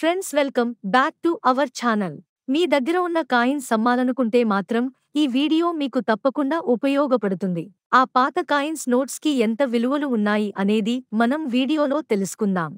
friends welcome back to our channel మీ దగ్గర ఉన్న కాయిన్స్ అమ్మాలనుకుంటే మాత్రం ఈ వీడియో మీకు తప్పకుండా ఉపయోగపడుతుంది ఆ పాత కాయిన్స్ నోట్స్కి ఎంత విలువలు ఉన్నాయి అనేది మనం వీడియోలో తెలుసుకుందాం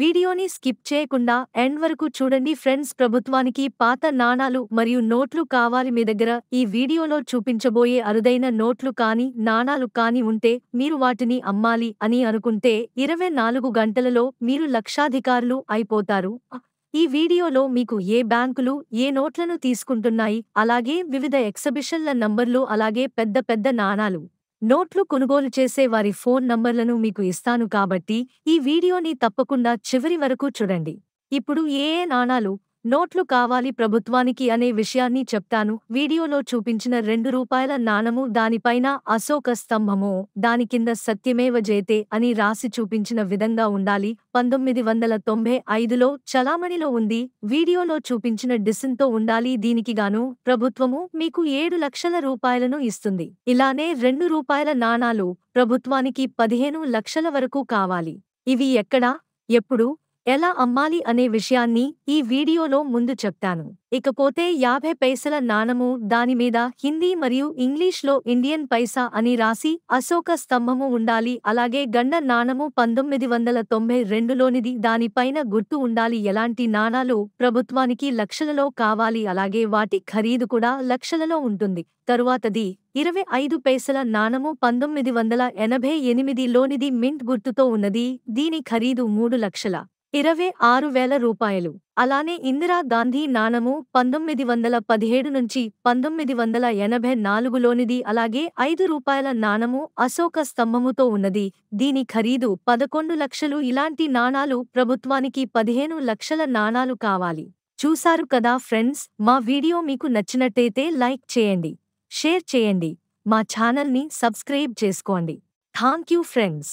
వీడియోని స్కిప్ చేయకుండా ఎండ్ వరకు చూడండి ఫ్రెండ్స్ ప్రభుత్వానికి పాత నాణాలు మరియు నోట్లు కావాలి మీ దగ్గర ఈ వీడియోలో చూపించబోయే అరుదైన నోట్లు కానీ నాణాలు కానీ ఉంటే మీరు వాటిని అమ్మాలి అని అనుకుంటే ఇరవై నాలుగు గంటలలో మీరు లక్షాధికారులు అయిపోతారు ఈ వీడియోలో మీకు ఏ బ్యాంకులు ఏ నోట్లను తీసుకుంటున్నాయి అలాగే వివిధ ఎక్సిబిషన్ల నంబర్లు అలాగే పెద్ద పెద్ద నాణాలు నోట్లు కొనుగోలు చేసే వారి ఫోన్ నంబర్లను మీకు ఇస్తాను కాబట్టి ఈ వీడియోని తప్పకుండా చివరి వరకు చూడండి ఇప్పుడు ఏ ఏ నాణాలు నోట్లు కావాలి ప్రభుత్వానికి అనే విషయాన్ని చెప్తాను వీడియోలో చూపించిన రెండు రూపాయల నాణము దానిపైన అశోక స్తంభము దాని కింద సత్యమేవ జయతే అని రాసి చూపించిన విధంగా ఉండాలి పంతొమ్మిది వందల తొంభై ఐదులో చలామణిలో ఉంది వీడియోలో చూపించిన డిసిన్తో ఉండాలి దీనికి గాను ప్రభుత్వము మీకు ఏడు లక్షల రూపాయలను ఇస్తుంది ఇలానే రెండు రూపాయల నాణాలు ప్రభుత్వానికి పదిహేను లక్షల వరకు కావాలి ఇవి ఎక్కడా ఎప్పుడు ఎలా అమ్మాలి అనే విషయాన్ని ఈ వీడియోలో ముందు చెప్తాను ఇకపోతే యాభై పైసల నాణము దానిమీద హిందీ మరియు ఇంగ్లీష్లో ఇండియన్ పైసా అని రాసి అశోక స్తంభము ఉండాలి అలాగే గండ నాణము పంతొమ్మిది వందల తొంభై రెండులోనిది దానిపైన గుర్తు ఉండాలి ఎలాంటి నాణాలు ప్రభుత్వానికి లక్షలలో కావాలి అలాగే వాటి ఖరీదు కూడా లక్షలలో ఉంటుంది తరువాతది ఇరవై ఐదు పైసల నాణము పంతొమ్మిది వందల ఎనభై ఎనిమిదిలోనిది మింట్ గుర్తుతో ఉన్నది దీని ఖరీదు మూడు లక్షల ఇరవై ఆరు వేల రూపాయలు అలానే ఇందిరా గాంధీ నాణము పంతొమ్మిది వందల పదిహేడు నుంచి పంతొమ్మిది వందల ఎనభై నాలుగులోనిది అలాగే ఐదు రూపాయల నాణము అశోక స్తంభముతో ఉన్నది దీని ఖరీదు పదకొండు లక్షలు ఇలాంటి నాణాలు ప్రభుత్వానికి పదిహేను లక్షల నాణాలు కావాలి చూశారు కదా ఫ్రెండ్స్ మా వీడియో మీకు నచ్చినట్టయితే లైక్ చేయండి షేర్ చేయండి మా ఛానల్ని సబ్స్క్రైబ్ చేసుకోండి థ్యాంక్ యూ ఫ్రెండ్స్